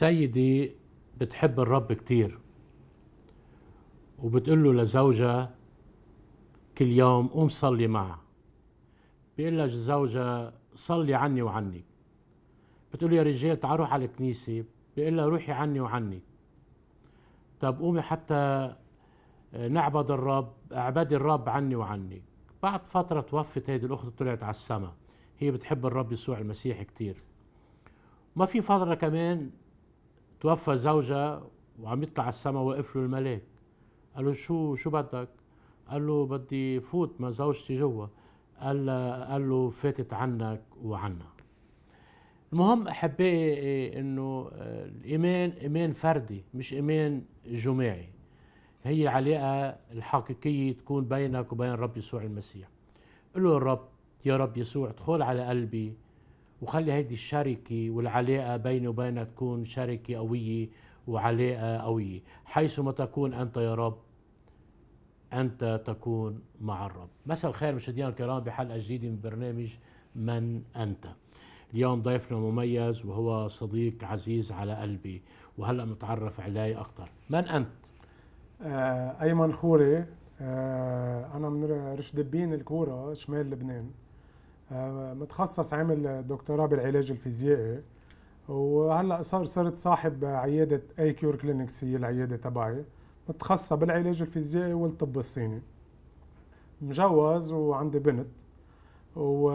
سيدي بتحب الرب كتير وبتقول له لزوجها كل يوم قوم صلي معها بيقول لها زوجة صلي عني وعنك بتقول يا رجال تعال روح على الكنيسة بيقول لها روحي عني وعنك طب قومي حتى نعبد الرب اعبدي الرب عني وعنك بعد فترة توفت هيدي الأخت طلعت على السما هي بتحب الرب يسوع المسيح كتير ما في فترة كمان توفى زوجها وعم يطلع على السما واقف له الملاك قال له شو شو بدك؟ قال له بدي فوت ما زوجتي جوا قال قال له فاتت عنك وعنا المهم احبائي انه الايمان ايمان فردي مش ايمان جماعي هي العلاقه الحقيقيه تكون بينك وبين الرب يسوع المسيح قل له الرب يا رب يسوع ادخل على قلبي وخلي هيدي الشركة والعلاقة بيني وبينها تكون شركة قوية وعلاقة قوية حيث ما تكون أنت يا رب أنت تكون مع الرب مساء الخير مشاهدينا الكرام بحلقة جديدة من برنامج من أنت اليوم ضيفنا مميز وهو صديق عزيز على قلبي وهلأ نتعرف عليه أكثر من أنت؟ آه أيمن خوري آه أنا من دبين الكورة شمال لبنان آه، متخصص عامل دكتوراه بالعلاج الفيزيائي وهلا صار صرت صاحب عياده اي كيور كلينكس هي العياده تبعي متخصصه بالعلاج الفيزيائي والطب الصيني مجوز وعندي بنت و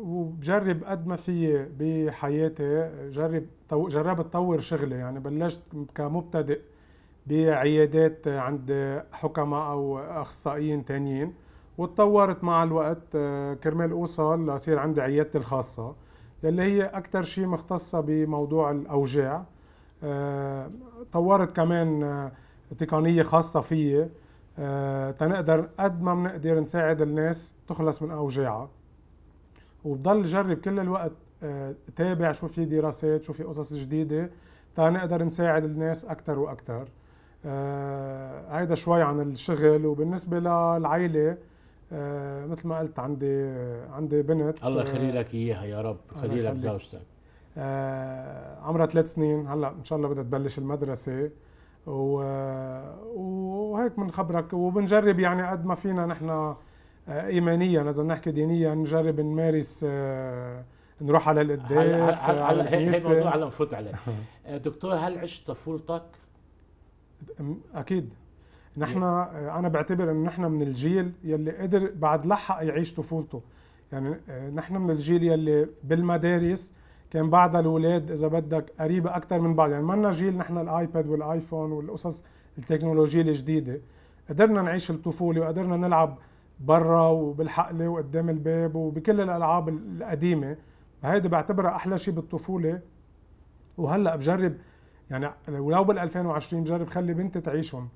وبجرب قد ما في بحياتي جرب جربت طور شغلي يعني بلشت كمبتدئ بعيادات عند حكماء او اخصائيين تانيين وتطورت مع الوقت آه، كرمال اوصل لصير عندي عيادتي الخاصه يلي هي اكثر شيء مختصه بموضوع الاوجاع آه، طورت كمان آه، تقنيه خاصه فيي تنقدر قد ما بنقدر نساعد الناس تخلص من اوجاعها وبضل جرب كل الوقت تابع شو في دراسات شو في قصص جديده تنقدر نساعد الناس اكثر واكثر هيدا شوي عن الشغل وبالنسبه للعيله آه، مثل ما قلت عندي عندي بنت الله آه، يخلي لك اياها يا رب خلي لك زوجتك آه، عمرها ثلاث سنين هلا ان شاء الله بدها تبلش المدرسه و... وهيك بنخبرك وبنجرب يعني قد ما فينا نحن ايمانيا اذا نحكي دينيا نجرب نمارس نروح على القداس على, على, هيك موضوع هلا نفوت عليه دكتور هل عشت طفولتك؟ اكيد نحن آه، انا بعتبر انه نحن من الجيل يلي قدر بعد لحق يعيش طفولته يعني آه، نحن من الجيل يلي بالمدارس كان بعدها الاولاد اذا بدك قريبه اكثر من بعض يعني منا جيل نحن الايباد والايفون والقصص التكنولوجيه الجديده قدرنا نعيش الطفوله وقدرنا نلعب برا وبالحقله وقدام الباب وبكل الالعاب القديمه هيدي بعتبرها احلى شيء بالطفوله وهلا بجرب يعني ولو بال 2020 بجرب خلي بنتي تعيشهم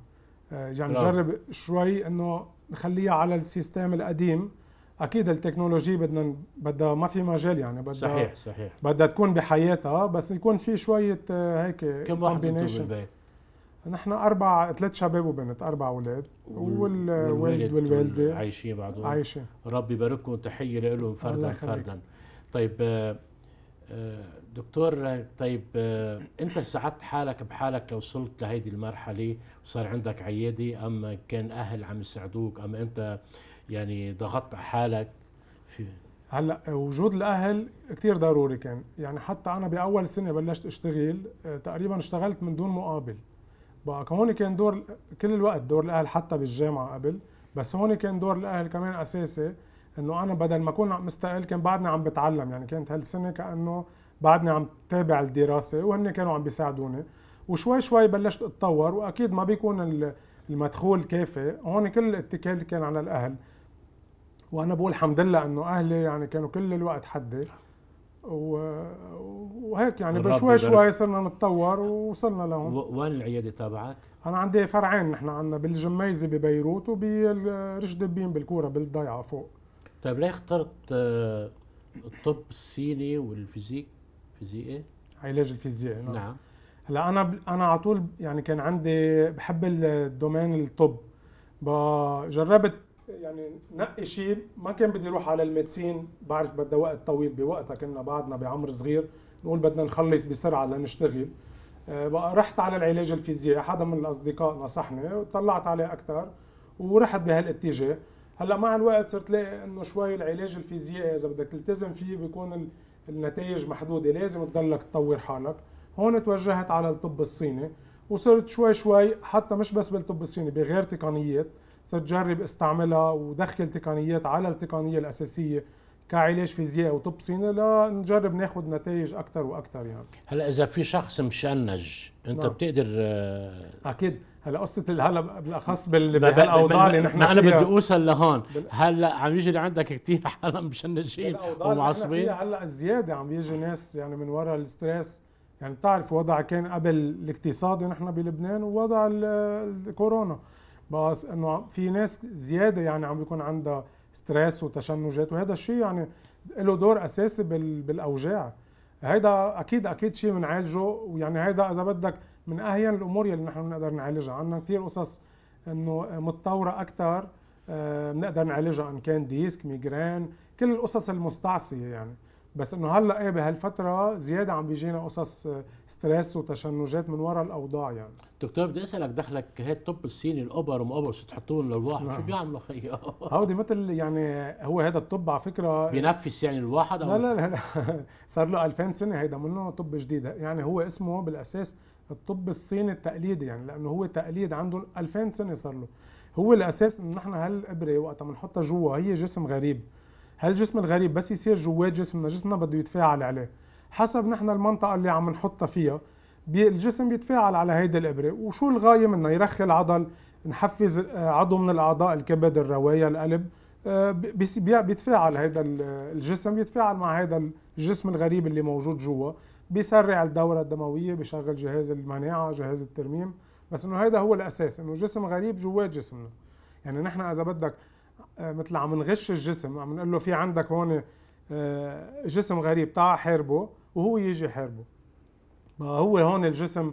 آه، يعني نعم. نجرب شوي انه نخليها على السيستم القديم اكيد التكنولوجي بدنا بدها ما في مجال يعني بدها صحيح صحيح بدها تكون بحياتها بس يكون في شويه آه، هيك كم واحد بالبيت؟ نحن اربع ثلاث شباب وبنت اربع اولاد والوالد والوالده عايشين بعض عايشين ربي يبارككم تحيه لهم فردا فردا طيب آه، دكتور طيب آه، انت ساعدت حالك بحالك لو وصلت لهيدي المرحله وصار عندك عياده اما كان اهل عم يساعدوك اما انت يعني ضغطت على حالك في هلا وجود الاهل كثير ضروري كان يعني حتى انا باول سنه بلشت اشتغل آه، تقريبا اشتغلت من دون مقابل بقى هون كان دور كل الوقت دور الاهل حتى بالجامعه قبل بس هون كان دور الاهل كمان اساسي انه انا بدل ما اكون مستقل كان بعدني عم بتعلم يعني كانت هالسنه كانه بعدني عم تابع الدراسة وهن كانوا عم بيساعدوني وشوي شوي بلشت اتطور واكيد ما بيكون المدخول كافي هون كل الاتكال كان على الاهل وانا بقول الحمد لله انه اهلي يعني كانوا كل الوقت حدي وهيك يعني بشوي شوي صرنا نتطور ووصلنا لهون وين العياده تابعك؟ انا عندي فرعين نحن عندنا بالجميزه ببيروت وبرشد دبين بالكوره بالضيعه فوق طيب ليه اخترت آه، الطب الصيني والفيزيك الفيزيائي علاج الفيزيائي نعم, نعم. هلا انا انا على طول يعني كان عندي بحب الدومين الطب جربت يعني نقي شيء ما كان بدي اروح على الميدسين بعرف بدها وقت طويل بوقتها كنا بعدنا بعمر صغير نقول بدنا نخلص بسرعه لنشتغل آه، بقى رحت على العلاج الفيزيائي حدا من الاصدقاء نصحني وطلعت عليه اكثر ورحت بهالاتجاه هلا مع الوقت صرت لاقي انه شوي العلاج الفيزيائي اذا بدك تلتزم فيه بيكون النتائج محدودة لازم تضلك تطور حالك هون توجهت على الطب الصيني وصرت شوي شوي حتى مش بس بالطب الصيني بغير تقنيات صرت جرب استعملها ودخل تقنيات على التقنية الأساسية كعلاج فيزيائي وطب صيني لنجرب ناخذ نتائج اكثر واكثر يعني هلا اذا في شخص مشنج انت نعم. بتقدر آه، اكيد هلا قصه هلا بالاخص بالاوضاع اللي نحن انا بدي اوصل لهون هلا عم يجي عندك كثير حالا مشنشين ومعصبين هلا زياده عم يجي ناس يعني من وراء الستريس يعني بتعرف وضع كان قبل الاقتصادي نحن بلبنان ووضع الكورونا بس انه في ناس زياده يعني عم بيكون عندها ستريس وتشنجات وهذا الشيء يعني له دور اساسي بالاوجاع هيدا اكيد اكيد شيء بنعالجه ويعني هيدا اذا بدك من اهين الامور يلي نحن بنقدر نعالجها عندنا كثير قصص انه متطوره اكثر بنقدر آه، نعالجها ان كان ديسك ميجران كل القصص المستعصيه يعني بس انه هلا ايه بهالفتره زياده عم بيجينا قصص آه، ستريس وتشنجات من وراء الاوضاع يعني دكتور بدي اسالك دخلك هي الطب الصيني الاوبر وما اوبر تحطون للواحد نعم. شو بيعملوا خيي هودي مثل يعني هو هذا الطب على فكره بينفس يعني الواحد أو لا لا لا, لا. صار له 2000 سنه هيدا منه طب جديد يعني هو اسمه بالاساس الطب الصيني التقليدي يعني لانه هو تقليد عنده 2000 سنه صار له هو الاساس ان نحن هالابره وقت بنحطها جوا هي جسم غريب هالجسم الغريب بس يصير جوات جسمنا جسمنا بده يتفاعل عليه حسب نحن المنطقه اللي عم نحطها فيها الجسم بيتفاعل على هيدي الابره وشو الغايه منها يرخي العضل نحفز آه، عضو من الاعضاء الكبد الروايه القلب آه، بيتفاعل هيدا الجسم بيتفاعل مع هيدا الجسم الغريب اللي موجود جوا بيسرع الدوره الدمويه بيشغل جهاز المناعه جهاز الترميم بس انه هيدا هو الاساس انه جسم غريب جوات جسمنا يعني نحن اذا بدك آه، مثل عم نغش الجسم عم نقول له في عندك هون آه، جسم غريب تعا حاربه وهو يجي حاربه هو هون الجسم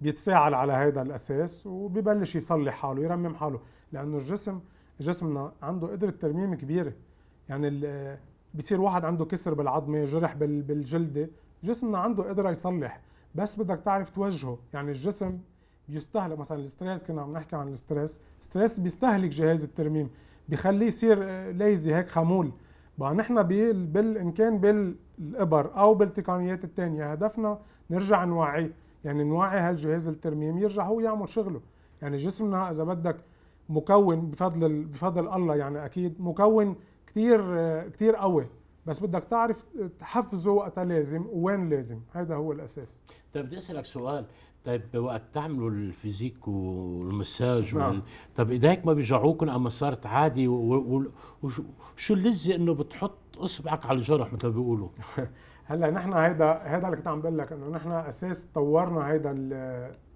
بيتفاعل على هيدا الاساس وبيبلش يصلح حاله يرمم حاله لانه الجسم جسمنا عنده قدره ترميم كبيره يعني آه، بصير واحد عنده كسر بالعظمه جرح بالجلده جسمنا عنده قدره يصلح بس بدك تعرف توجهه يعني الجسم بيستهلك مثلا الستريس كنا عم نحكي عن الستريس الستريس بيستهلك جهاز الترميم بخليه يصير ليزي هيك خمول بقى نحن بال ان كان بالابر او بالتقنيات الثانيه هدفنا نرجع نوعيه يعني نوعي هالجهاز الترميم يرجع هو يعمل شغله يعني جسمنا اذا بدك مكون بفضل بفضل الله يعني اكيد مكون كثير كثير قوي بس بدك تعرف تحفزه وقت لازم وين لازم هذا هو الاساس طيب بدي اسالك سؤال طيب وقت تعملوا الفيزيك والمساج نعم. وال... طب ايديك ما بيجعوكم اما صارت عادي و... و... وشو اللذه انه بتحط اصبعك على الجرح مثل ما بيقولوا هلا نحن هيدا هيدا اللي كنت عم بقول لك انه نحن اساس طورنا هيدا ال...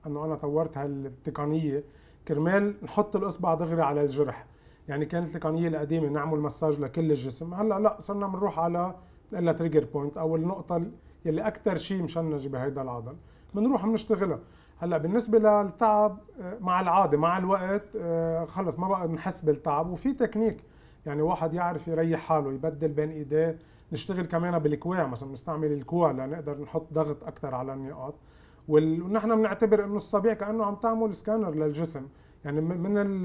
انه انا طورت هالتقنيه كرمال نحط الاصبع دغري على الجرح يعني كانت التقنيه القديمه نعمل مساج لكل الجسم هلا لا صرنا بنروح على الا تريجر بوينت او النقطه اللي اكثر شيء مشنجه بهيدا العضل بنروح بنشتغلها هلا بالنسبه للتعب آه، مع العاده مع الوقت آه، خلص ما بقى نحس بالتعب وفي تكنيك يعني واحد يعرف يريح حاله يبدل بين ايديه نشتغل كمان بالكوع مثلا بنستعمل الكوع لنقدر نحط ضغط اكثر على النقاط ونحن بنعتبر انه الصبيع كانه عم تعمل سكانر للجسم يعني من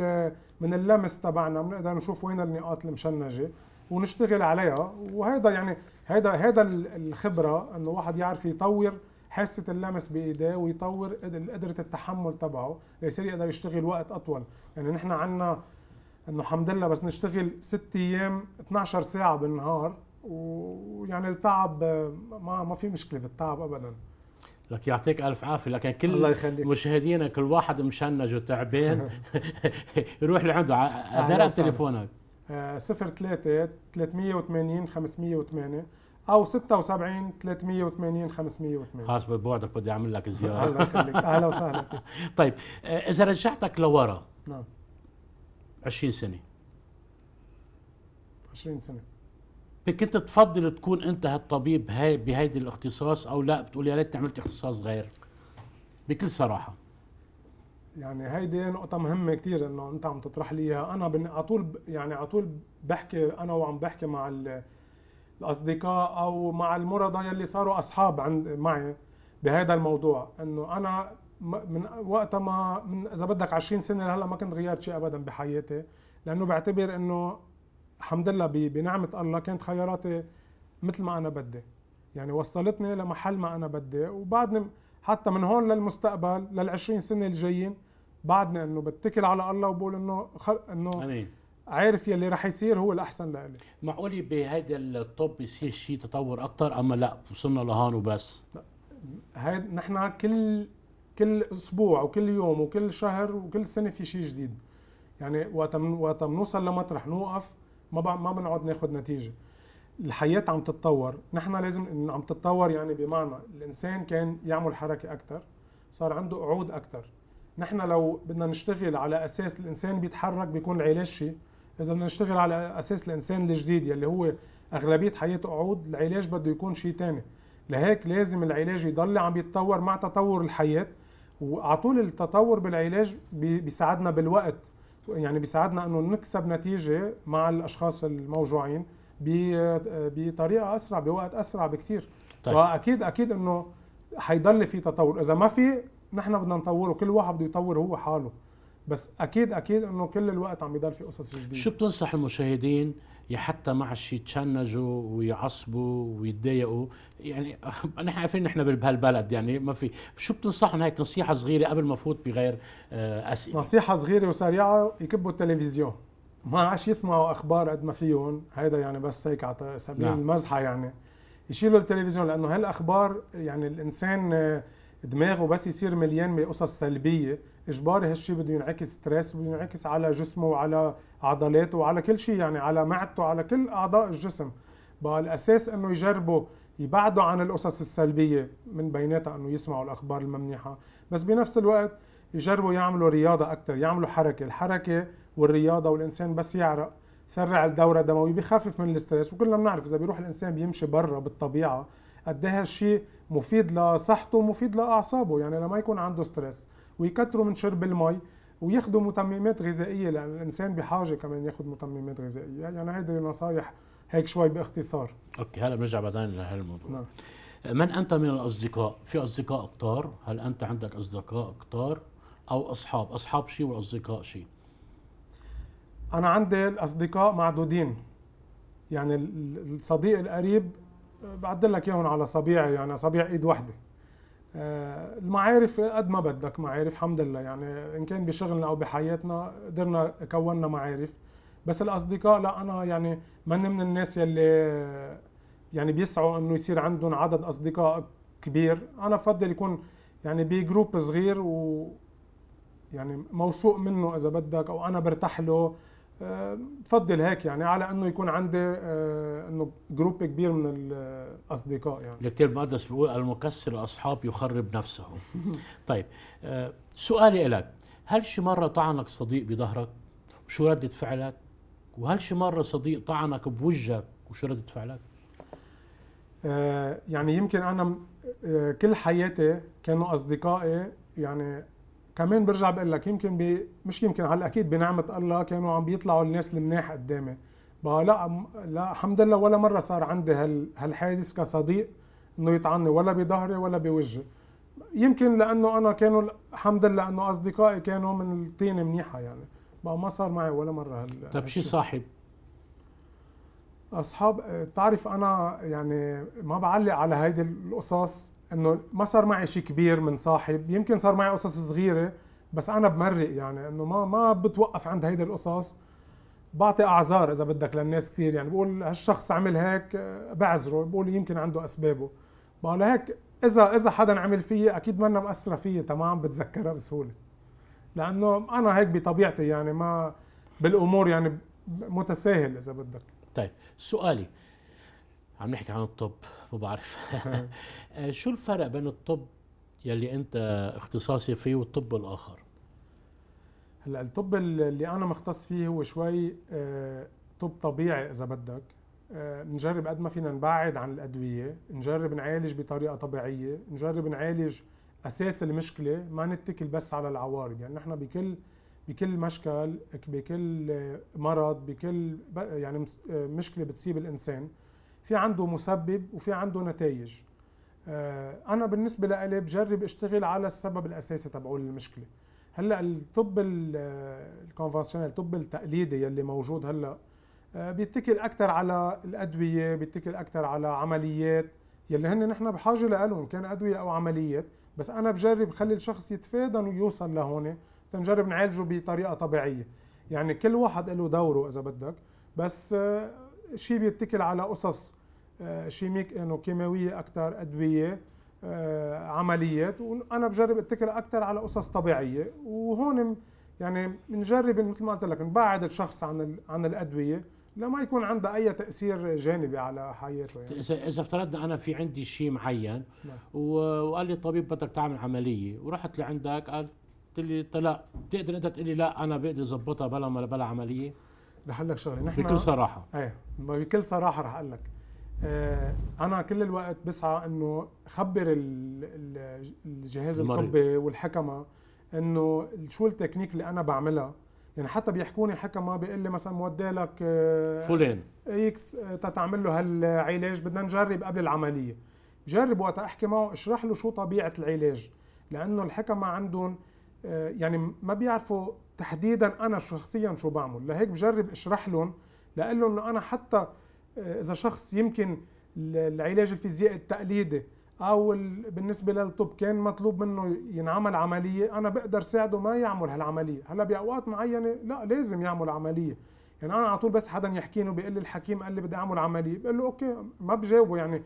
من اللمس تبعنا بنقدر نشوف وين النقاط المشنجه ونشتغل عليها وهيدا يعني هيدا هيدا الخبره انه واحد يعرف يطور حاسه اللمس بايديه ويطور قدره التحمل تبعه ليصير يقدر يشتغل وقت اطول يعني نحن عندنا انه الحمد لله بس نشتغل ست ايام 12 ساعه بالنهار ويعني التعب ما ما في مشكله بالتعب ابدا لك يعطيك الف عافيه لكن كل الله يخليك. مشاهدينا كل واحد مشنج وتعبان يروح لعنده درس تليفونك 03 380 508 او 76 380 508 خلاص ببعدك بدي اعمل لك زياره الله يخليك اهلا وسهلا فيك طيب آه، اذا رجعتك لورا نعم 20 سنه 20 سنه كنت تفضل تكون انت هالطبيب هاي بهيدي الاختصاص او لا بتقول يا ريت عملت اختصاص غير بكل صراحه يعني هيدي نقطة مهمة كثير انه انت عم تطرح لي اياها، انا على طول يعني على طول بحكي انا وعم بحكي مع الاصدقاء او مع المرضى يلي صاروا اصحاب عند معي بهذا الموضوع انه انا من وقت ما من اذا بدك 20 سنه لهلا ما كنت غيرت شيء ابدا بحياتي لانه بعتبر انه الحمد لله بنعمه الله كانت خياراتي مثل ما انا بدي يعني وصلتني لمحل ما انا بدي وبعدني حتى من هون للمستقبل لل20 سنه الجايين بعدني انه بتكل على الله وبقول انه خل... انه امين عارف يلي رح يصير هو الاحسن لإلي معقول بهيدا الطب يصير شيء تطور اكثر اما لا وصلنا لهون وبس هاي نحن كل كل اسبوع وكل يوم وكل شهر وكل سنه في شيء جديد يعني وقت وقت بنوصل لمطرح نوقف ما ما بنقعد ناخذ نتيجه الحياه عم تتطور نحن لازم عم تتطور يعني بمعنى الانسان كان يعمل حركه اكثر صار عنده قعود اكثر نحن لو بدنا نشتغل على اساس الانسان بيتحرك بيكون العلاج شيء اذا بدنا نشتغل على اساس الانسان الجديد يلي هو اغلبيه حياته قعود العلاج بده يكون شيء ثاني لهيك لازم العلاج يضل عم يتطور مع تطور الحياه وعلى طول التطور بالعلاج بيساعدنا بالوقت يعني بيساعدنا انه نكسب نتيجه مع الاشخاص الموجوعين بطريقه اسرع بوقت اسرع بكثير طيب. واكيد اكيد انه حيضل في تطور اذا ما في نحن بدنا نطوره كل واحد بده يطور هو حاله بس اكيد اكيد انه كل الوقت عم يضل في قصص جديده شو بتنصح المشاهدين حتى مع الشيء يتشنجوا ويعصبوا ويتضايقوا يعني نحن عارفين نحن بهالبلد يعني ما في شو بتنصحهم هيك نصيحه صغيره قبل ما فوت بغير آه، اسئله نصيحه صغيره وسريعه يكبوا التلفزيون ما عادش يسمعوا اخبار قد ما فيهم هيدا يعني بس هيك على سبيل نعم. المزحه يعني يشيلوا التلفزيون لانه هالاخبار يعني الانسان آه، دماغه بس يصير مليان بقصص سلبيه اجباري هالشيء بده ينعكس ستريس وبده ينعكس على جسمه وعلى عضلاته وعلى كل شيء يعني على معدته على كل اعضاء الجسم بقى الاساس انه يجربوا يبعدوا عن القصص السلبيه من بيناتها انه يسمعوا الاخبار الممنيحه بس بنفس الوقت يجربوا يعملوا رياضه اكثر يعملوا حركه الحركه والرياضه والانسان بس يعرق سرع الدوره الدمويه بخفف من الستريس وكلنا بنعرف اذا بيروح الانسان بيمشي برا بالطبيعه قد ايه هالشيء مفيد لصحته ومفيد لاعصابه يعني لما يكون عنده ستريس ويكتروا من شرب المي وياخذوا متممات غذائيه لان الانسان بحاجه كمان ياخذ متممات غذائيه يعني هيدي نصايح هيك شوي باختصار اوكي هلا بنرجع بعدين لهالموضوع نعم. من انت من الاصدقاء في اصدقاء كتار هل انت عندك اصدقاء كتار او اصحاب اصحاب شيء والاصدقاء شيء انا عندي الاصدقاء معدودين يعني الصديق القريب بعدل لك اياهم على صبيعي يعني صبيع ايد واحده آه، المعارف قد ما بدك معارف الحمد لله يعني ان كان بشغلنا او بحياتنا قدرنا كوننا معارف بس الاصدقاء لا انا يعني من من الناس يلي يعني بيسعوا انه يصير عندهم عدد اصدقاء كبير انا بفضل يكون يعني بجروب صغير و يعني موثوق منه اذا بدك او انا برتاح له بفضل آه، هيك يعني على انه يكون عندي آه، انه جروب كبير من الاصدقاء يعني الكتاب المقدس بيقول المكسر الاصحاب يخرب نفسه طيب آه، سؤالي لك هل شي مره طعنك صديق بظهرك وشو ردة فعلك وهل شي مره صديق طعنك بوجهك وشو ردة فعلك يعني يمكن انا كل حياتي كانوا اصدقائي يعني كمان برجع بقول لك يمكن بي مش يمكن على الاكيد بنعمه الله كانوا عم بيطلعوا الناس المناح قدامي بقى لا لا الحمد لله ولا مره صار عندي هال هالحادث كصديق انه يطعني ولا بظهري ولا بوجهي يمكن لانه انا كانوا الحمد لله انه اصدقائي كانوا من الطينه منيحه يعني بقى ما صار معي ولا مره هال طيب شو صاحب؟ اصحاب تعرف انا يعني ما بعلق على هيدي القصص انه ما صار معي شيء كبير من صاحب يمكن صار معي قصص صغيره بس انا بمرق يعني انه ما ما بتوقف عند هيدي القصص بعطي اعذار اذا بدك للناس كثير يعني بقول هالشخص عمل هيك بعذره بقول يمكن عنده اسبابه بقول هيك اذا اذا حدا عمل فيي اكيد منا مأثره فيي تمام بتذكرها بسهوله لانه انا هيك بطبيعتي يعني ما بالامور يعني متساهل اذا بدك طيب سؤالي عم نحكي عن الطب ما بعرف آه، شو الفرق بين الطب يلي انت اختصاصي فيه والطب الاخر هلا الطب اللي انا مختص فيه هو شوي آه، طب طبيعي اذا بدك آه، نجرب قد ما فينا نبعد عن الادويه نجرب نعالج بطريقه طبيعيه نجرب نعالج اساس المشكله ما نتكل بس على العوارض يعني نحن بكل بكل مشكل بكل مرض بكل يعني مشكله بتصيب الانسان في عنده مسبب وفي عنده نتائج آه، انا بالنسبه لي بجرب اشتغل على السبب الاساسي تبعه المشكله هلا الطب الكونفنشنال الطب التقليدي يلي موجود هلا آه، بيتكل اكثر على الادويه بيتكل اكثر على عمليات يلي هن نحن بحاجه لهم كان ادويه او عمليات بس انا بجرب خلي الشخص يتفادى ويوصل لهون تنجرب نعالجه بطريقه طبيعيه يعني كل واحد له دوره اذا بدك بس آه، شيء بيتكل على قصص آه، شيميك انه كيماويه اكثر ادويه آه، عمليات وانا بجرب اتكل اكثر على قصص طبيعيه وهون يعني بنجرب مثل ما قلت لك نبعد الشخص عن عن الادويه لما يكون عنده اي تاثير جانبي على حياته يعني. اذا افترضنا انا في عندي شيء معين نعم. وقال لي الطبيب بدك تعمل عمليه ورحت لعندك قال قلت لي طلع بتقدر انت تقول لي لا انا بقدر اظبطها بلا بلا عمليه رح اقول لك شغله نحن بكل صراحه ايه بكل صراحه رح اقول لك آه، انا كل الوقت بسعى انه خبر الجهاز الطبي والحكمه انه شو التكنيك اللي انا بعملها يعني حتى بيحكوني حكمه بيقول لي مثلا مودي لك آه، فلان اكس آه، تتعمل له هالعلاج بدنا نجرب قبل العمليه بجرب وقت احكي معه اشرح له شو طبيعه العلاج لانه الحكمه عندهم يعني ما بيعرفوا تحديدا انا شخصيا شو بعمل لهيك بجرب اشرح لهم لاقول لهم انه انا حتى آه، اذا شخص يمكن العلاج الفيزيائي التقليدي او بالنسبه للطب كان مطلوب منه ينعمل عمليه انا بقدر ساعده ما يعمل هالعمليه هلا باوقات معينه لا لازم يعمل عمليه يعني انا على طول بس حدا يحكي له بيقول لي الحكيم قال لي بدي اعمل عمليه بقول له اوكي ما بجاوبه يعني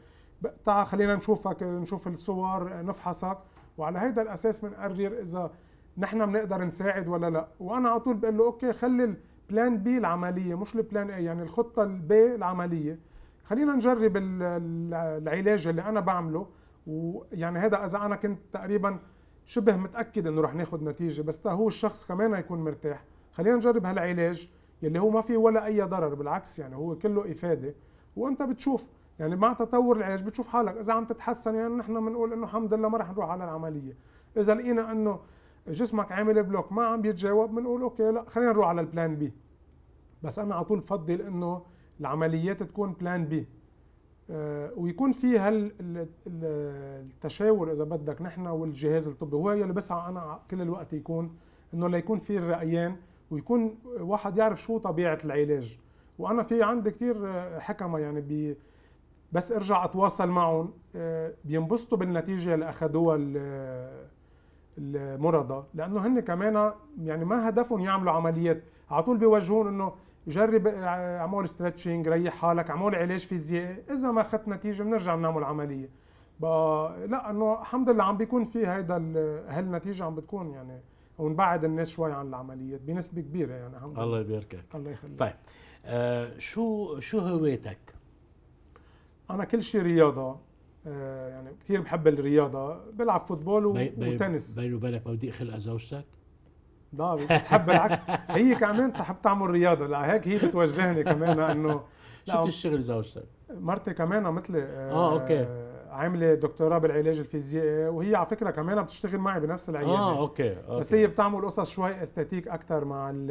تعال خلينا نشوفك نشوف الصور نفحصك وعلى هيدا الاساس بنقرر اذا نحن بنقدر نساعد ولا لا وانا على طول بقول له اوكي خلي بلان بي العمليه مش البلان اي يعني الخطه البي العمليه خلينا نجرب العلاج اللي انا بعمله ويعني هذا اذا انا كنت تقريبا شبه متاكد انه رح ناخذ نتيجه بس هو الشخص كمان يكون مرتاح خلينا نجرب هالعلاج يلي هو ما فيه ولا اي ضرر بالعكس يعني هو كله افاده وانت بتشوف يعني مع تطور العلاج بتشوف حالك اذا عم تتحسن يعني نحن بنقول انه الحمد لله ما رح نروح على العمليه اذا لقينا انه جسمك عامل بلوك ما عم بيتجاوب بنقول اوكي لا خلينا نروح على البلان بي بس انا على طول بفضل انه العمليات تكون بلان آه، بي ويكون في هال التشاور اذا بدك نحن والجهاز الطبي هو اللي بسعى انا كل الوقت يكون انه ليكون في الرأيان ويكون واحد يعرف شو طبيعه العلاج وانا في عندي كثير آه، حكمه يعني بي بس ارجع اتواصل معهم آه، بينبسطوا بالنتيجه اللي اخذوها المرضى لانه هن كمان يعني ما هدفهم يعملوا عمليات على طول بيوجهون انه جرب اعمل آه، ستريتشنج ريح حالك اعمل علاج فيزيائي اذا ما اخذت نتيجه بنرجع بنعمل عمليه لا انه الحمد لله عم بيكون في هيدا هالنتيجه عم بتكون يعني ونبعد الناس شوي عن العمليات بنسبه كبيره يعني الحمد لله الله يباركك الله يخليك طيب آه شو شو هويتك؟ انا كل شيء رياضه آه، يعني كثير بحب الرياضه بلعب فوتبول و... بي وتنس بيني وبينك مودي خلقه زوجتك لا بتحب العكس هي كمان تحب تعمل رياضه لا هيك هي بتوجهني كمان انه شو بتشتغل زوجتك؟ مرتي كمان مثلي آه،, اه اوكي عامله دكتوراه بالعلاج الفيزيائي وهي على فكره كمان بتشتغل معي بنفس العياده اه اوكي, أوكي. بس هي بتعمل قصص شوي استاتيك اكثر مع ال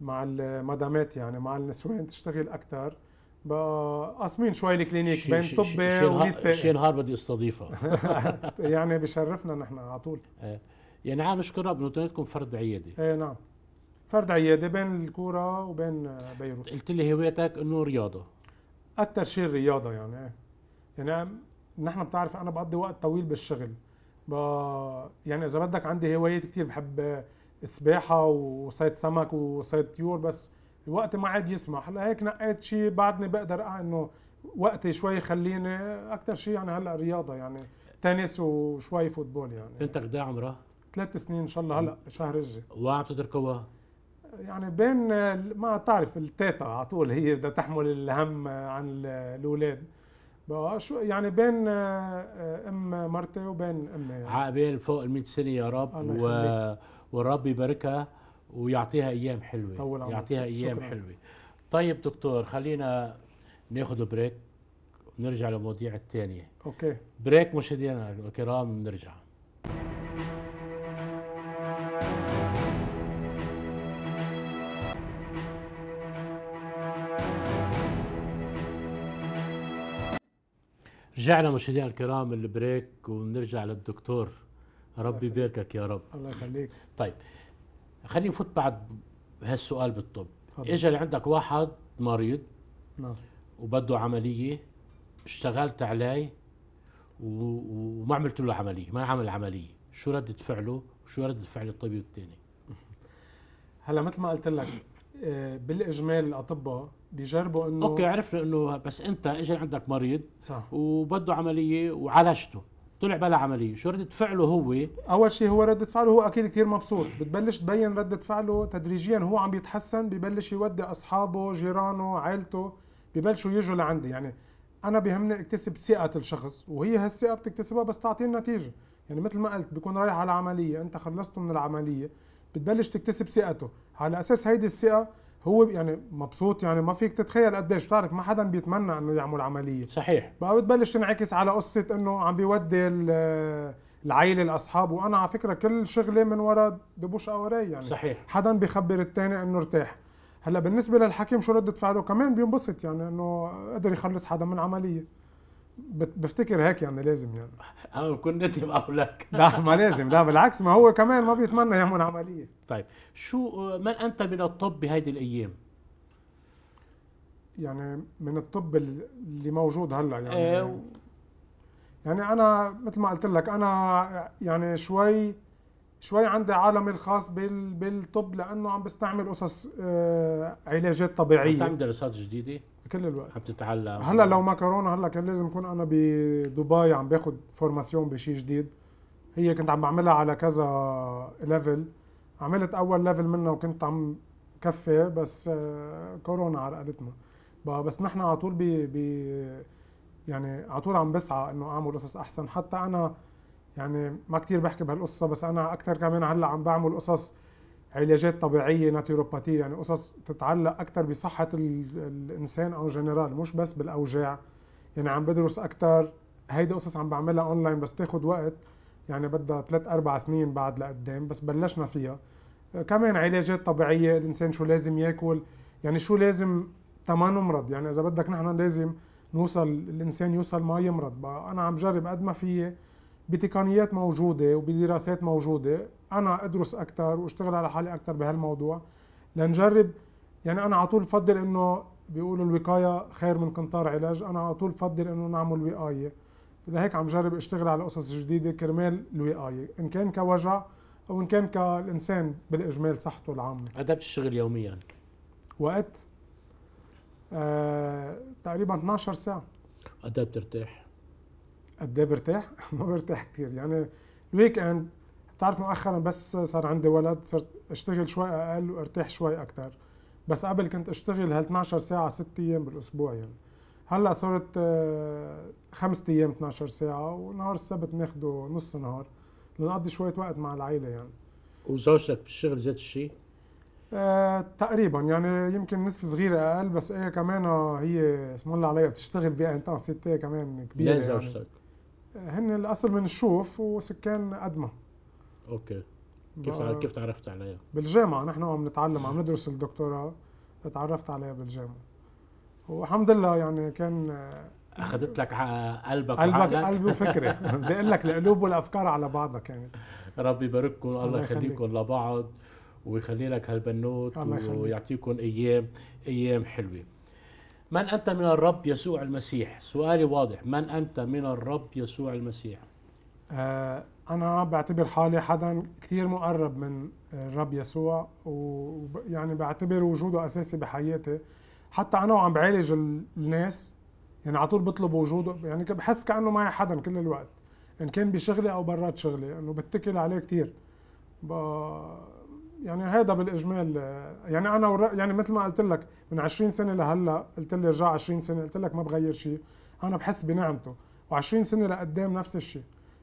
مع المدامات يعني مع النسوان تشتغل اكثر قاسمين شوي الكلينيك بين طب ولسه شي نهار بدي استضيفها يعني بشرفنا نحن على طول إيه. يعني عم نشكر ربنا فرد عياده ايه نعم فرد عياده بين الكوره وبين بيروت قلت لي هوايتك انه رياضه اكثر شيء الرياضه يعني يعني نحن بتعرف انا بقضي وقت طويل بالشغل ب... يعني اذا بدك عندي هوايات كثير بحب السباحه وصيد سمك وصيد طيور بس وقت ما عاد يسمح لهيك نقيت شيء بعدني بقدر انه وقتي شوي خليني اكثر شيء يعني هلا رياضه يعني تنس وشوي فوتبول يعني بنتك قد إيه عمرها؟ ثلاث سنين ان شاء الله هلا شهر الجاي وعم تتركوها؟ يعني بين ما تعرف التيتا على طول هي بدها تحمل الهم عن الاولاد شو يعني بين آه، آه، ام مرتي وبين امي يعني. عقبال فوق ال 100 سنه يا رب و... والرب يباركها ويعطيها ايام حلوه طول عمرك يعطيها ايام شكرا. حلوه طيب دكتور خلينا ناخذ بريك ونرجع للمواضيع الثانيه اوكي بريك مشاهدينا الكرام بنرجع رجعنا مشاهدينا الكرام البريك ونرجع للدكتور ربي يباركك يا رب الله يخليك طيب خليني نفوت بعد هالسؤال بالطب اجى لعندك واحد مريض نعم وبده عمليه اشتغلت عليه وما عملت له عمليه ما عمل عمليه شو ردة فعله وشو ردة فعل الطبيب الثاني هلا مثل ما قلت لك آه، بالاجمال الاطباء بيجربوا انه اوكي عرفنا انه بس انت اجى عندك مريض صح وبده عمليه وعالجته طلع بلا عمليه شو رده فعله هو اول شيء هو رده فعله هو اكيد كثير مبسوط بتبلش تبين رده فعله تدريجيا هو عم بيتحسن ببلش يودي اصحابه جيرانه عائلته ببلشوا يجوا لعندي يعني انا بهمني اكتسب ثقه الشخص وهي هالثقه بتكتسبها بس تعطيه النتيجه يعني مثل ما قلت بيكون رايح على عمليه انت خلصته من العمليه بتبلش تكتسب ثقته على اساس هيدي الثقه هو يعني مبسوط يعني ما فيك تتخيل قديش بتعرف ما حدا بيتمنى انه يعمل عمليه صحيح بقى بتبلش تنعكس على قصه انه عم بيودي العيله الاصحاب وانا على فكره كل شغلي من وراء دبوش اوري يعني صحيح حدا بيخبر الثاني انه ارتاح هلا بالنسبه للحكيم شو رده فعله كمان بينبسط يعني انه قدر يخلص حدا من عمليه بفتكر هيك يعني لازم يعني انا بكون ندم اقول لك لا ما لازم لا بالعكس ما هو كمان ما بيتمنى يعمل عمليه طيب شو من انت من الطب بهيدي الايام؟ يعني من الطب اللي موجود هلا يعني آه. يعني انا مثل ما قلت لك انا يعني شوي شوي عندي عالمي الخاص بال... بالطب لانه عم بستعمل قصص آه علاجات طبيعيه عم تعمل دراسات جديده؟ كل الوقت عم تتعلم هلا لو ما كورونا هلا كان لازم اكون انا بدبي عم باخذ فورماسيون بشيء جديد هي كنت عم بعملها على كذا ليفل عملت اول ليفل منها وكنت عم كفي بس آه، كورونا عرقلتنا بس نحن على طول ب يعني على طول عم بسعى انه اعمل قصص احسن حتى انا يعني ما كتير بحكي بهالقصه بس انا اكثر كمان هلا عم بعمل قصص علاجات طبيعيه ناتيروباتيه يعني قصص تتعلق اكثر بصحه الانسان او جنرال مش بس بالاوجاع يعني عم بدرس اكثر هيدي قصص عم بعملها اونلاين بس تاخد وقت يعني بدها ثلاث اربع سنين بعد لقدام بس بلشنا فيها كمان علاجات طبيعيه الانسان شو لازم ياكل يعني شو لازم تما نمرض يعني اذا بدك نحن لازم نوصل الانسان يوصل ما يمرض بقى انا عم جرب قد ما فيي بتقنيات موجودة وبدراسات موجودة أنا أدرس أكثر وأشتغل على حالي أكثر بهالموضوع لنجرب يعني أنا على طول بفضل إنه بيقولوا الوقاية خير من قنطار علاج أنا على طول بفضل إنه نعمل وقاية لهيك عم جرب أشتغل على قصص جديدة كرمال الوقاية إن كان كوجع أو إن كان كالإنسان بالإجمال صحته العامة عادة بتشتغل يوميا وقت آه، تقريبا 12 ساعة قد بترتاح؟ قد ايه برتاح؟ ما برتاح كثير يعني الويك اند بتعرف مؤخرا بس صار عندي ولد صرت اشتغل شوي اقل وارتاح شوي اكثر بس قبل كنت اشتغل هال 12 ساعه ست ايام بالاسبوع يعني هلا صرت آه، خمس ايام 12 ساعه ونهار السبت ناخده نص نهار لنقضي شويه وقت مع العائله يعني وزوجتك بالشغل ذات الشيء؟ آه تقريبا يعني يمكن نصف صغيرة أقل بس هي إيه كمان آه، هي اسم الله عليها بتشتغل بيها انتنسيتي كمان كبيرة يعني زوجتك هن الاصل من الشوف وسكان ادمى اوكي كيف تعرف كيف تعرفت عليها؟ بالجامعه نحن عم نتعلم عم ندرس الدكتوراه تعرفت عليها بالجامعه والحمد لله يعني كان اخذت لك قلبك قلبك قلبي وفكري بقول لك القلوب والافكار على بعضها كانت يعني. ربي يبارككم الله يخليكم لبعض ويخلي لك هالبنوت ويعطيكم ايام ايام حلوه من أنت من الرب يسوع المسيح سؤالي واضح من أنت من الرب يسوع المسيح آه، أنا بعتبر حالي حدا كثير مقرب من الرب يسوع ويعني بعتبر وجوده أساسي بحياتي حتى أنا وعم بعالج الناس يعني على طول بطلب وجوده يعني بحس كأنه معي حدا كل الوقت إن كان بشغلي أو برات شغلي إنه بتكل عليه كثير يعني هذا بالاجمال يعني انا يعني مثل ما قلت لك من 20 سنه لهلا قلت لي ارجع 20 سنه قلت لك ما بغير شيء انا بحس بنعمته و20 سنه لقدام نفس الشيء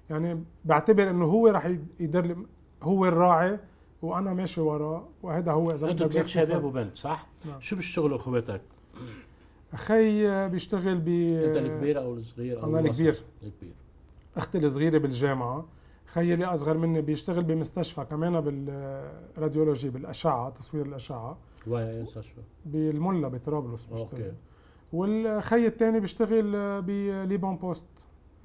يعني بعتبر انه هو رح يدير هو الراعي وانا ماشي وراه وهذا هو اذا بدك ثلاث شباب وبنت صح؟ نعم. شو بيشتغل اخواتك؟ اخي بيشتغل ب بي... انت الكبير او الصغير او انا الكبير الكبير اختي الصغيره بالجامعه خيلي اصغر مني بيشتغل بمستشفى كمان بالراديولوجي بالاشعه تصوير الاشعه وين مستشفى؟ بالملا بطرابلس بيشتغل اوكي والخي الثاني بيشتغل بليبون بوست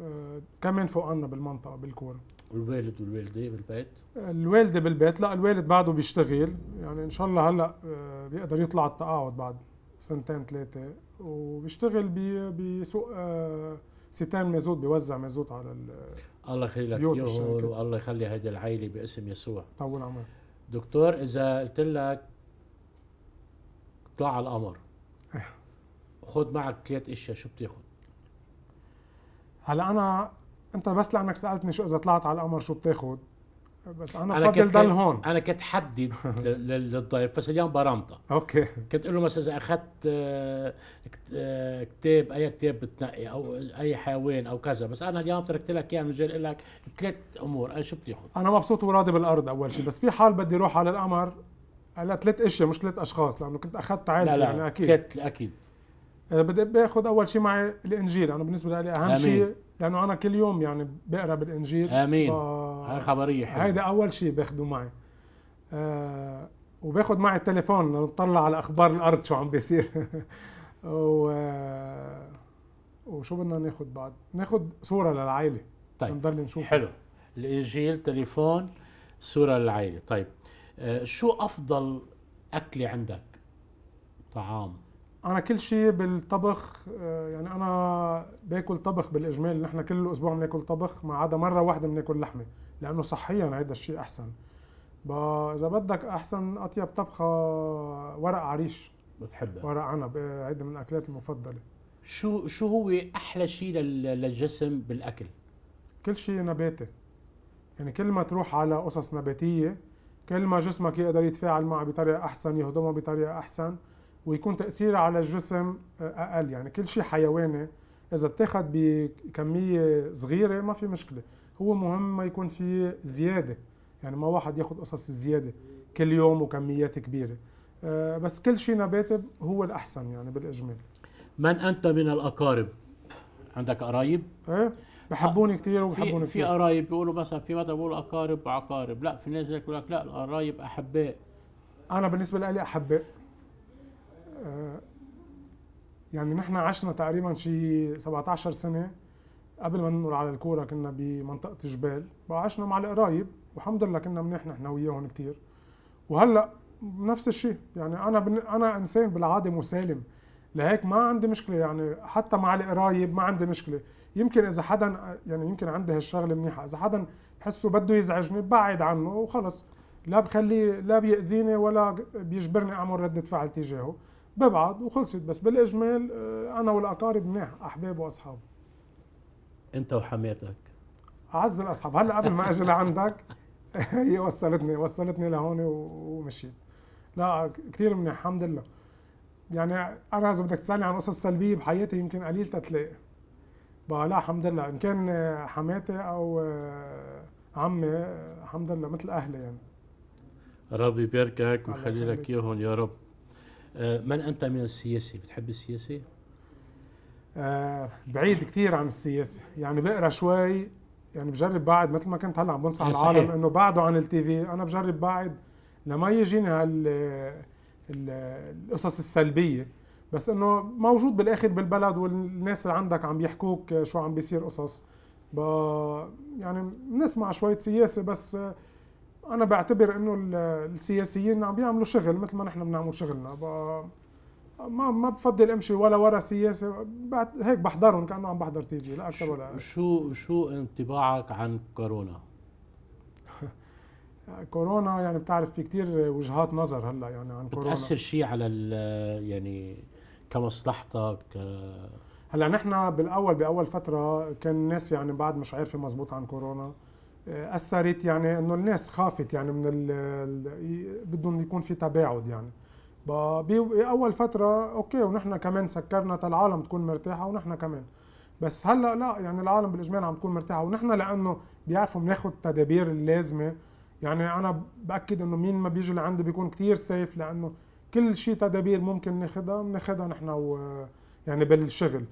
آه، كمان فوق بالمنطقه بالكور والوالد والوالده بالبيت؟ آه، الوالده بالبيت لا الوالد بعده بيشتغل يعني ان شاء الله هلا آه، بيقدر يطلع التقاعد بعد سنتين ثلاثه وبيشتغل بسوق ستان مازوت بيوزع مازوت على الله يخلي لك يهور والله يخلي هيدي العيله باسم يسوع طول عمرك دكتور اذا قلت لك اطلع على القمر إيه. خذ معك ثلاث اشياء شو بتاخذ؟ هلا انا انت بس لانك سالتني شو اذا طلعت على القمر شو بتاخذ بس انا بفضل ضل هون انا كنت حدي للضيف بس اليوم برمته اوكي كنت اقول له مثلا اذا اخذت آه، آه، كتاب اي كتاب بتنقي او اي حيوان او كذا بس انا اليوم تركت لك اياه من اقول لك ثلاث امور اي شو بتاخذ انا مبسوط وراضي بالارض اول شيء بس في حال بدي اروح على القمر على ثلاث اشياء مش ثلاث اشخاص لانه كنت اخذت عائلتي لا لا يعني اكيد ثلاث اكيد آه، بدي باخذ اول شيء معي الانجيل انا بالنسبه لي اهم شيء لانه انا كل يوم يعني بقرا بالانجيل امين هاي خبريه حلوه هيدا اول شيء باخده معي آه وباخد معي التليفون نطلع على اخبار الارض شو عم بيصير و آه وشو بدنا ناخد بعد ناخد صوره للعائله طيب نضل نشوف حلو الانجيل تليفون صوره للعائله طيب آه شو افضل اكله عندك طعام انا كل شيء بالطبخ آه، يعني انا باكل طبخ بالاجمال نحن كل اسبوع بناكل طبخ ما عدا مره واحده بناكل لحمه لانه صحيا هذا الشيء احسن اذا بدك احسن اطيب طبخه ورق عريش بتحبها ورق عنب إيه، هيدي من الاكلات المفضله شو شو هو احلى شيء للجسم بالاكل كل شيء نباتي يعني كل ما تروح على قصص نباتيه كل ما جسمك يقدر يتفاعل معها بطريقه احسن يهضمها بطريقه احسن ويكون تاثيرها على الجسم آه، اقل يعني كل شيء حيواني اذا اتاخذ بكميه صغيره ما في مشكله هو مهم ما يكون في زياده يعني ما واحد ياخذ قصص زياده كل يوم وكميات كبيره آه، بس كل شيء نباتي هو الاحسن يعني بالاجمال من انت من الاقارب عندك قرايب ايه بحبوني كثير وبحبوني في في قرايب بيقولوا مثلا في مدى بيقولوا اقارب وعقارب لا في ناس بيقول لك لا القرايب احباء انا بالنسبه لي احباء آه، يعني نحن عشنا تقريبا شي 17 سنه قبل ما ننقل على الكوره كنا بمنطقه جبال وعشنا مع القرايب والحمد لله كنا منيح نحن وياهم كثير وهلا نفس الشيء يعني انا بن... انا انسان بالعاده مسالم لهيك ما عندي مشكله يعني حتى مع القرايب ما عندي مشكله يمكن اذا حدا يعني يمكن عندي هالشغله منيحه اذا حدا بحسه بده يزعجني ببعد عنه وخلص لا بخليه لا بيأذيني ولا بيجبرني اعمل رده فعل تجاهه ببعت وخلصت بس بالاجمال آه، انا والاقارب منيح احباب واصحاب انت وحماتك اعز الاصحاب هلا قبل ما اجي لعندك هي وصلتني وصلتني لهون ومشيت لا كثير منيح الحمد لله يعني انا اذا بدك تسالني عن قصص سلبيه بحياتي يمكن قليل تتلاقي بقى لا الحمد لله ان كان آه، حماتي او آه، عمي الحمد لله مثل اهلي يعني ربي يباركك ويخلي لك اياهم يا رب آه، من أنت من السياسة بتحب السياسة؟ آه بعيد كثير عن السياسة يعني بقرا شوي يعني بجرب بعد مثل ما كنت هلا عم بنصح آه، العالم انه بعده عن التي في انا بجرب بعد لما يجيني هال القصص السلبيه بس انه موجود بالاخر بالبلد والناس اللي عندك عم يحكوك شو عم بيصير قصص يعني بنسمع شوية سياسة بس آه، انا بعتبر انه السياسيين عم بيعملوا شغل مثل ما نحن بنعمل شغلنا ما ما بفضل امشي ولا ورا سياسه هيك بحضرهم كانه عم بحضر تي في لا اكثر ولا أقل. شو شو انطباعك عن كورونا؟ كورونا يعني بتعرف في كتير وجهات نظر هلا يعني عن كورونا بتاثر شيء على يعني كمصلحتك آه، هلا نحن بالاول باول فتره كان الناس يعني بعد مش عارفه مزبوط عن كورونا آه، اثرت يعني انه الناس خافت يعني من ال بدهم يكون في تباعد يعني باول فتره اوكي ونحن كمان سكرنا العالم تكون مرتاحه ونحن كمان بس هلا لا يعني العالم بالاجمال عم تكون مرتاحه ونحن لانه بيعرفوا بناخذ التدابير اللازمه يعني انا باكد انه مين ما بيجي لعندي بيكون كثير سيف لانه كل شيء تدابير ممكن ناخذها بناخذها نحن و يعني بالشغل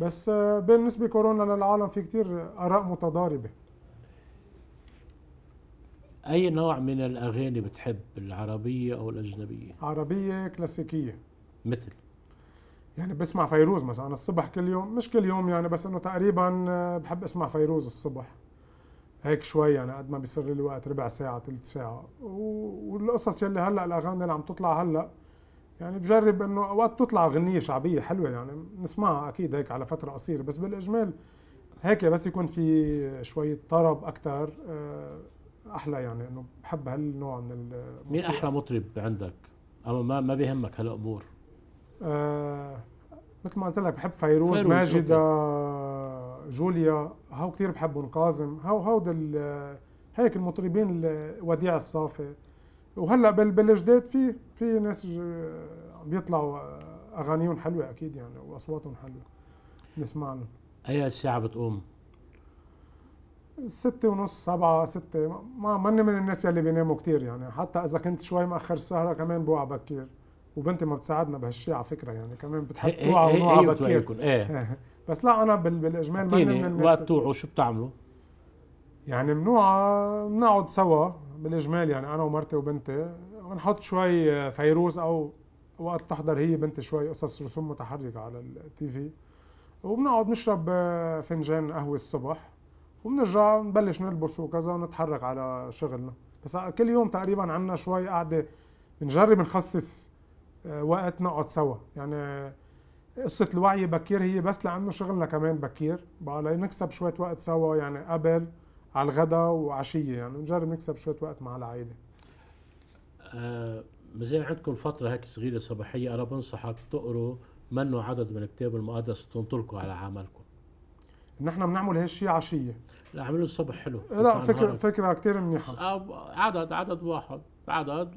بس آه، بالنسبه كورونا للعالم في كثير اراء متضاربه اي نوع من الاغاني بتحب العربيه او الاجنبيه عربيه كلاسيكيه مثل يعني بسمع فيروز مثلا انا الصبح كل يوم مش كل يوم يعني بس انه تقريبا آه، بحب اسمع فيروز الصبح هيك شوي يعني قد ما بيصير لي وقت ربع ساعه ثلث ساعه والقصص يلي هلا الاغاني اللي عم تطلع هلا يعني بجرب انه اوقات تطلع اغنيه شعبيه حلوه يعني بنسمعها اكيد هيك على فتره قصيره بس بالاجمال هيك بس يكون في شويه طرب اكثر آه، احلى يعني انه بحب هالنوع من الموسيقى مين احلى مطرب عندك؟ اما ما ما بيهمك هالامور آه مثل ما قلت لك بحب فيروز, فيروز ماجدة أوكي. جوليا هاو كثير بحبهم كاظم هاو هاو هيك المطربين الوديع الصافي وهلا بالجداد في في ناس بيطلعوا آه، اغانيهم حلوه اكيد يعني واصواتهم حلوه نسمع لهم اي اشياء بتقوم ستة ونص سبعة ستة ما ماني من الناس يلي بيناموا كتير يعني حتى إذا كنت شوي مأخر السهرة كمان بوقع بكير وبنتي ما بتساعدنا بهالشيء على فكرة يعني كمان بتحب إيه، توقع إيه، ونوقع إيه، بكير ايه بس لا أنا بالإجمال ماني من الناس وقت توقعوا شو بتعملوا؟ يعني منوعة بنقعد سوا بالإجمال يعني أنا ومرتي وبنتي بنحط شوي آه، فيروز أو وقت تحضر هي بنتي شوي قصص رسوم متحركة على التي في وبنقعد نشرب آه، فنجان قهوة الصبح وبنرجع نبلش نلبس وكذا ونتحرك على شغلنا بس كل يوم تقريبا عنا شوي قاعده بنجرب نخصص آه، وقت نقعد سوا يعني قصة الوعي بكير هي بس لأنه شغلنا كمان بكير بقى نكسب شوية وقت سوا يعني قبل على الغداء وعشية يعني نجرب نكسب شوية وقت مع العائلة آه ما عندكم فترة هيك صغيرة صباحية أنا بنصحك تقروا منه عدد من الكتاب المقدس وتنطلقوا على عملكم ان احنا بنعمل هالشيء عشيه لا عملوا الصبح حلو لا فكره فكره كثير منيحه عدد عدد واحد عدد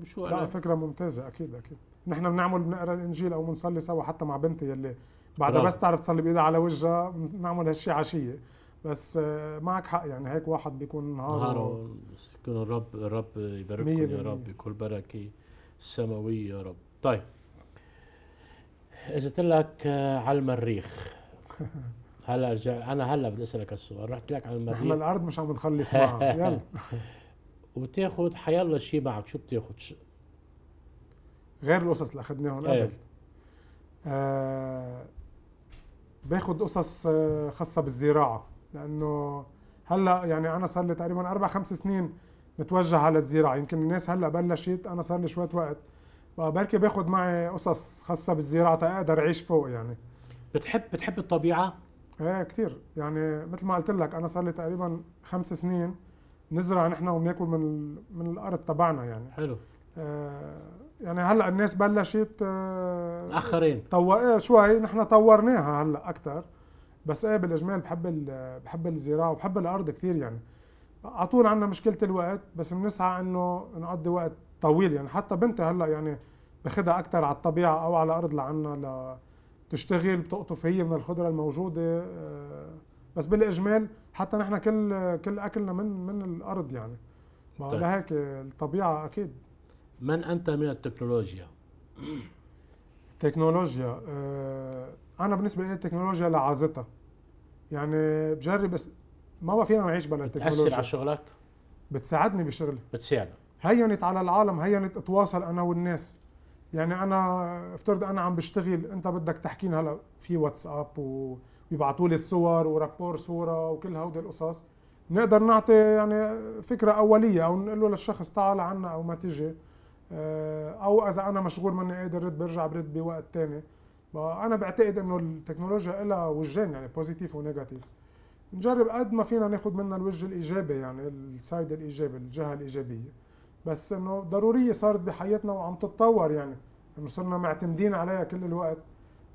وشو لا فكره ممتازه اكيد اكيد نحن بنعمل بنقرا الانجيل او بنصلي سوا حتى مع بنتي يلي بعدها بس تعرف تصلي بايدها على وجهها بنعمل هالشيء عشيه بس آه، معك حق يعني هيك واحد بيكون نهاره نهاره يكون الرب الرب يبارككم يا رب بكل بركه سماويه يا رب طيب اجت لك آه، على المريخ هلا ارجع انا هلا بدي اسالك السؤال رحت لك على المريخ احنا الارض مش عم نخلص معها يلا وبتاخذ حيالله شيء معك شو بتاخذ؟ غير القصص اللي اخذناهم قبل إيه. آه باخذ قصص آه، خاصه بالزراعه لانه هلا يعني انا صار لي تقريبا اربع خمس سنين متوجه على الزراعه يمكن الناس هلا بلشت انا صار لي شويه وقت بركي باخذ معي قصص خاصه بالزراعه تقدر اعيش فوق يعني بتحب بتحب الطبيعه ايه كثير يعني مثل ما قلت لك انا صار لي تقريبا خمس سنين نزرع نحن وبناكل من من الارض تبعنا يعني حلو إيه، يعني هلا الناس بلشت متاخرين إيه، طو... إيه شوي نحن طورناها هلا اكثر بس ايه بالاجمال بحب ال... بحب الزراعه وبحب الارض كثير يعني على طول عندنا مشكله الوقت بس بنسعى انه نقضي وقت طويل يعني حتى بنتي هلا يعني باخذها اكثر على الطبيعه او على ارض لعنا ل... تشتغل بتقطف هي من الخضره الموجوده آه، بس بالاجمال حتى نحن كل كل اكلنا من من الارض يعني ما طيب. لهيك الطبيعه اكيد من انت من التكنولوجيا التكنولوجيا آه، انا بالنسبه لي التكنولوجيا لعازتها يعني بجرب بس ما بقى فينا نعيش بلا التكنولوجيا بتاثر على شغلك بتساعدني بشغلي بتساعدك هينت على العالم هينت اتواصل انا والناس يعني انا افترض انا عم بشتغل انت بدك تحكينا هلا في واتساب ويبعثوا لي الصور ورابور صوره وكل هودي القصص نقدر نعطي يعني فكره اوليه او نقول له للشخص تعال عنا او ما تجي آه، او اذا انا مشغول ماني قادر رد برجع برد بوقت ثاني انا بعتقد انه التكنولوجيا لها وجهين يعني بوزيتيف ونيجاتيف نجرب قد ما فينا ناخذ منها الوجه الايجابي يعني السايد الايجابي الجهه الايجابيه بس انه ضروريه صارت بحياتنا وعم تتطور يعني انه صرنا معتمدين عليها كل الوقت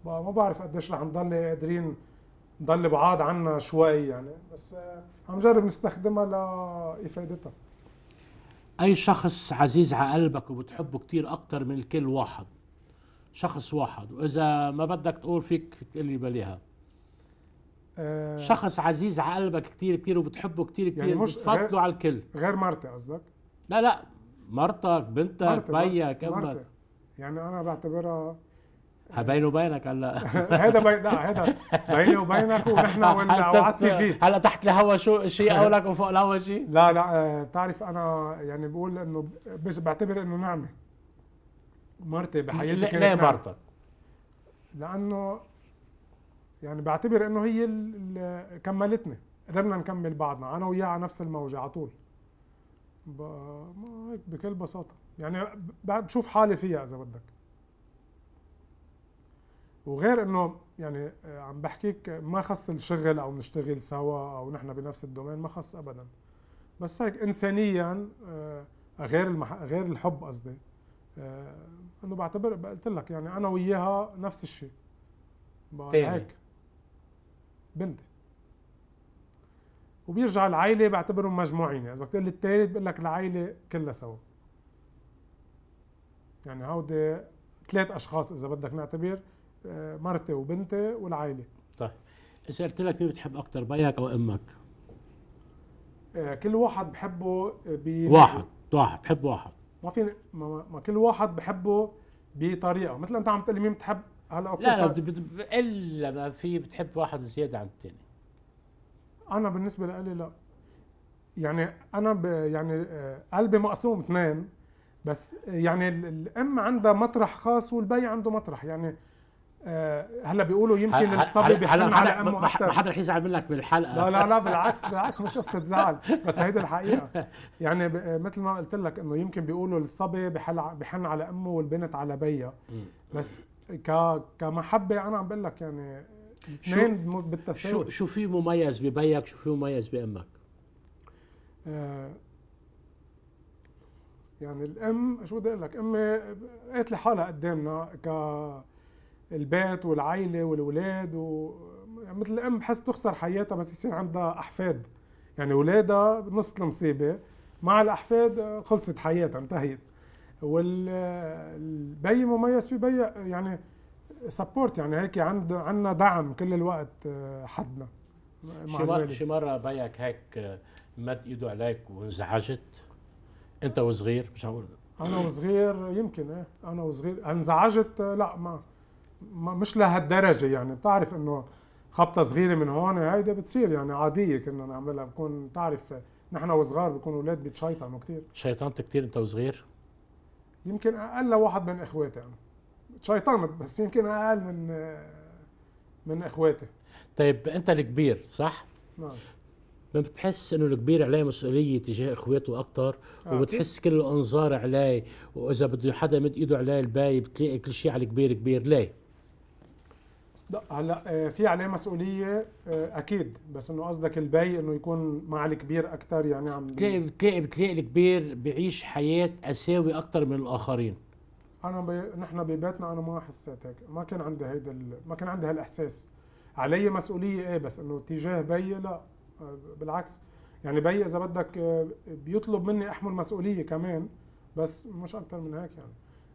ما بعرف قديش رح نضل قادرين نضل بعاد عنا شوي يعني بس عم نجرب نستخدمها لافادتها اي شخص عزيز على قلبك وبتحبه كثير اكثر من الكل واحد شخص واحد واذا ما بدك تقول فيك تقول لي بليها آه. شخص عزيز على قلبك كثير كثير وبتحبه كثير كثير يعني مش بتفضله على الكل غير مرتي قصدك لا لا مرتك بنتك بيك ابنك يعني انا بعتبرها بيني وبينك هلا هذا بين لا هذا بيني وبينك ونحن وعدتي فيه هلا تحت الهوا شو شيء قولك وفوق الهوا شيء لا لا آه، بتعرف انا يعني بقول انه بس بعتبر انه نعمه مرتي بحياتي ليه مرتك؟ لانه يعني بعتبر انه هي كملتني قدرنا نكمل بعضنا انا وياها نفس الموجه على طول ما هيك بكل بساطه يعني بشوف حالي فيها اذا بدك وغير انه يعني آه، عم بحكيك ما خص الشغل او نشتغل سوا او نحن بنفس الدومين ما خص ابدا بس هيك انسانيا آه، غير المح... غير الحب قصدي آه، انه بعتبر قلت لك يعني انا وياها نفس الشيء هيك بنتي وبيرجع العائله بعتبرهم مجموعين يعني اذا بدك تقول لي الثالث بقول لك العائله كلها سوا يعني هودي ثلاث اشخاص اذا بدك نعتبر آه، مرتي وبنتي والعائله طيب اذا قلت لك مين بتحب اكثر بيك او امك؟ آه، كل واحد بحبه بي... واحد واحد بحب واحد ما في ما, ما كل واحد بحبه بطريقه مثل انت عم تقول لي مين بتحب هلا اوكي لا, لا الا ما في بتحب واحد زياده عن الثاني انا بالنسبه لي لا يعني انا ب يعني آه، قلبي مقسوم اثنين بس آه، يعني الام عندها مطرح خاص والبي عنده مطرح يعني آه، هلا بيقولوا يمكن الصبي بيحن على امه اكثر ما حدا رح يزعل منك بالحلقه لا لا لا بالعكس بالعكس مش قصه زعل بس هيدي الحقيقه يعني مثل ما قلت لك انه يمكن بيقولوا الصبي بحن على امه والبنت على بيها بس ك كمحبه انا عم بقول لك يعني شو بالتساوي شو شو في مميز ببيك شو في مميز بامك؟ آه، يعني الام شو بدي اقول لك امي قالت لحالها قدامنا ك البيت والعيله والولاد و مثل الام بحس تخسر حياتها بس يصير عندها احفاد يعني اولادها نص المصيبه مع الاحفاد خلصت حياتها انتهت والبي مميز في بي يعني سبورت يعني هيك عند عندنا دعم كل الوقت آه، حدنا شي مره شي مره بيك هيك آه، مد ايده عليك وانزعجت انت وصغير مش هقول انا وصغير يمكن ايه انا وصغير انزعجت آه، لا ما, ما مش لهالدرجه يعني بتعرف انه خبطه صغيره من هون هيدي بتصير يعني عاديه كنا نعملها بكون بتعرف نحن وصغار بكون اولاد بيتشيطنوا كثير شيطنت كثير انت وصغير يمكن اقل واحد من اخواتي انا شيطنت بس يمكن اقل من من اخواتي طيب انت الكبير صح؟ نعم ما بتحس انه الكبير عليه مسؤوليه تجاه اخواته اكثر آه، وبتحس كل الانظار عليه واذا بده حدا يمد ايده عليه الباي بتلاقي كل شيء على الكبير كبير ليه؟ لا هلا آه، في عليه مسؤوليه آه، اكيد بس انه قصدك البي انه يكون مع الكبير اكثر يعني عم بتلاقي بتلاقي الكبير بيعيش حياه اساوي اكثر من الاخرين انا بي... نحن ببيتنا انا ما حسيت هيك ما كان عندي هيدا ال... ما كان عندي هالاحساس علي مسؤوليه ايه بس انه تجاه بي لا بالعكس يعني بي اذا بدك بيطلب مني احمل مسؤوليه كمان بس مش اكثر من هيك يعني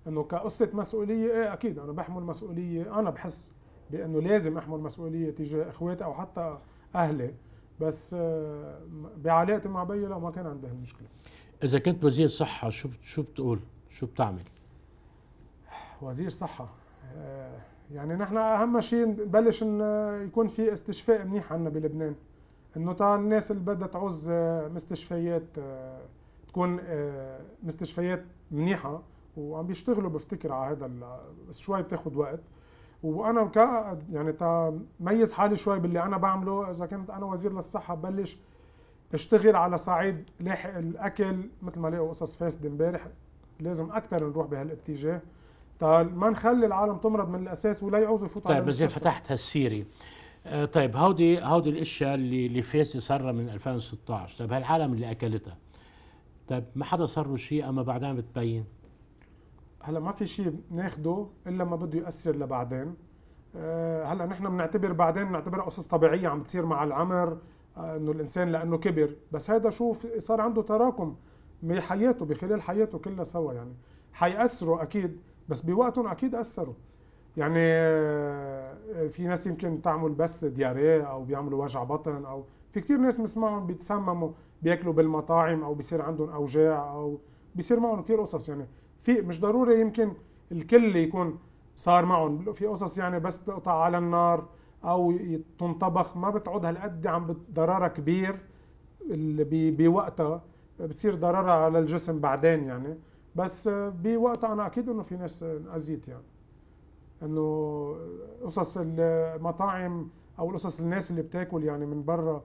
انه كقصه مسؤوليه ايه اكيد انا بحمل مسؤوليه انا بحس بانه لازم احمل مسؤوليه تجاه اخواتي او حتى اهلي بس بعلاقتي مع بيي لا ما كان عندي هالمشكله اذا كنت وزير صحه شو شو بتقول شو بتعمل وزير صحة آه، يعني نحن أهم شيء نبلش إن يكون في استشفاء منيح عنا بلبنان إنه طبعا الناس اللي بدها تعوز آه، مستشفيات آه، تكون مستشفيات منيحة وعم بيشتغلوا بفتكر على هذا بس شوي بتاخد وقت وانا ك يعني ميز حالي شوي باللي انا بعمله اذا كنت انا وزير للصحه ببلش اشتغل على صعيد لاحق الاكل مثل ما لقوا قصص فاسده امبارح لازم اكثر نروح بهالاتجاه طيب ما نخلي العالم تمرض من الاساس ولا يعوزوا يفوتوا طيب بس فتحت هالسيري آه، طيب هودي هودي الاشياء اللي اللي فيس صار من 2016 طيب هالعالم اللي اكلتها طيب ما حدا صار له شيء اما بعدين بتبين هلا ما في شيء ناخده الا ما بده ياثر لبعدين آه، هلا نحن بنعتبر بعدين بنعتبرها قصص طبيعيه عم بتصير مع العمر آه، انه الانسان لانه كبر بس هذا شو صار عنده تراكم بحياته بخلال حياته كلها سوا يعني حيأثروا اكيد بس بوقتهم اكيد اثروا يعني آه، في ناس يمكن تعمل بس دياريه او بيعملوا وجع بطن او في كثير ناس بنسمعهم بيتسمموا بياكلوا بالمطاعم او بيصير عندهم اوجاع او بيصير معهم كثير قصص يعني في مش ضروري يمكن الكل يكون صار معهم في قصص يعني بس تقطع على النار او تنطبخ ما بتعود هالقد عم ضررها كبير بوقتها بتصير ضررها على الجسم بعدين يعني بس بوقتها انا اكيد انه في ناس انأذيت يعني انه قصص المطاعم او قصص الناس اللي بتاكل يعني من برا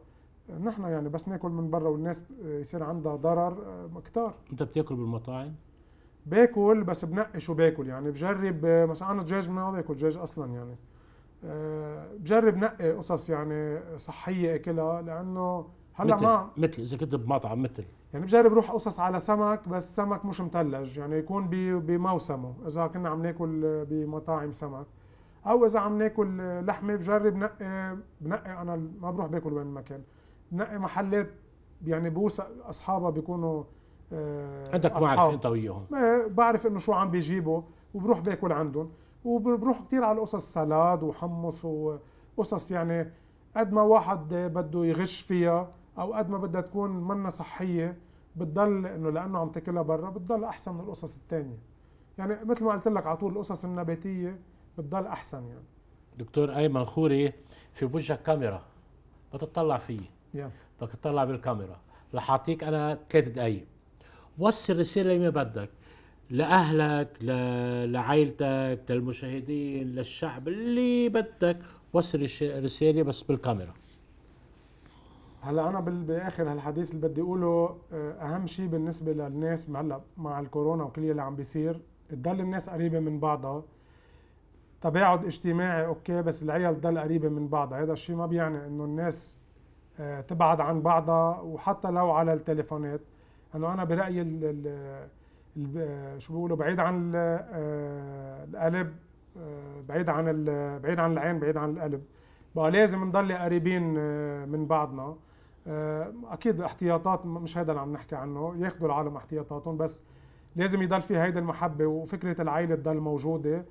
نحن يعني بس ناكل من برا والناس يصير عندها ضرر كتار انت بتاكل بالمطاعم؟ باكل بس بنقي شو باكل يعني بجرب مثلا انا دجاج ما باكل دجاج اصلا يعني بجرب نقي قصص يعني صحيه اكلها لانه هلا ما مثل اذا كنت بمطعم مثل يعني بجرب روح قصص على سمك بس سمك مش مثلج يعني يكون بموسمه اذا كنا عم ناكل آه، بمطاعم سمك او اذا عم ناكل آه، لحمه بجرب نقي بنقي انا ما بروح باكل وين ما كان بنقي محلات يعني بوثق اصحابها بيكونوا آه، عندك معرفه انت وياهم بعرف انه شو عم بيجيبوا وبروح باكل عندهم وبروح كثير على قصص سلاد وحمص وقصص يعني قد ما واحد بده يغش فيها او قد ما بدها تكون منا صحيه بتضل انه لانه عم تاكلها برا بتضل احسن من القصص الثانيه يعني مثل ما قلت لك على طول القصص النباتيه بتضل احسن يعني دكتور ايمن خوري في بوجهك كاميرا بتطلع فيي yeah. بدك تطلع بالكاميرا رح اعطيك انا ثلاث دقائق وصل الرساله لمين بدك لاهلك ل... لعائلتك للمشاهدين للشعب اللي بدك وصل الرساله بس بالكاميرا هلا انا باخر هالحديث اللي بدي اقوله آه، اهم شيء بالنسبه للناس هلا مع الكورونا وكل اللي عم بيصير تضل الناس قريبه من بعضها تباعد اجتماعي اوكي بس العيال تضل قريبه من بعضها هذا الشيء ما بيعني انه الناس آه، تبعد عن بعضها وحتى لو على التليفونات انه انا برايي آه، شو بيقولوا بعيد عن القلب بعيد عن بعيد عن العين بعيد عن القلب بقى لازم نضل قريبين من بعضنا آه، اكيد احتياطات مش هذا اللي عم نحكي عنه ياخذوا العالم احتياطاتهم بس لازم يضل في هيدي المحبه وفكره العيله تضل موجوده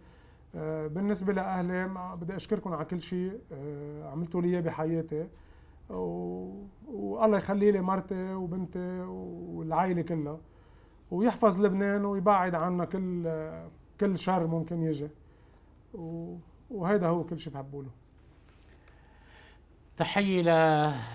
آه، بالنسبه لاهلي بدي اشكركم على كل شيء آه، عملتوا لي بحياتي و... والله يخلي لي مرتي وبنتي والعائله كلها ويحفظ لبنان ويبعد عنا كل كل شر ممكن يجي وهذا وهيدا هو كل شيء اقوله تحية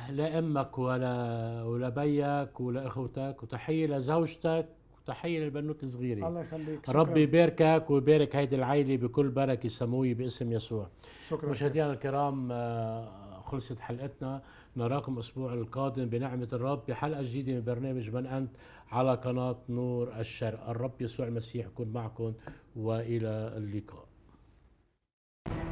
لأمك ولا ولبيك ولإخوتك وتحية لزوجتك وتحية للبنوت الصغيرة الله يخليك شكرا. ربي يباركك ويبارك هيدي العائلة بكل بركة سموية باسم يسوع شكرا مشاهدينا الكرام آه، خلصت حلقتنا نراكم الأسبوع القادم بنعمة الرب بحلقة جديدة من برنامج من أنت على قناة نور الشرق الرب يسوع المسيح يكون معكم وإلى اللقاء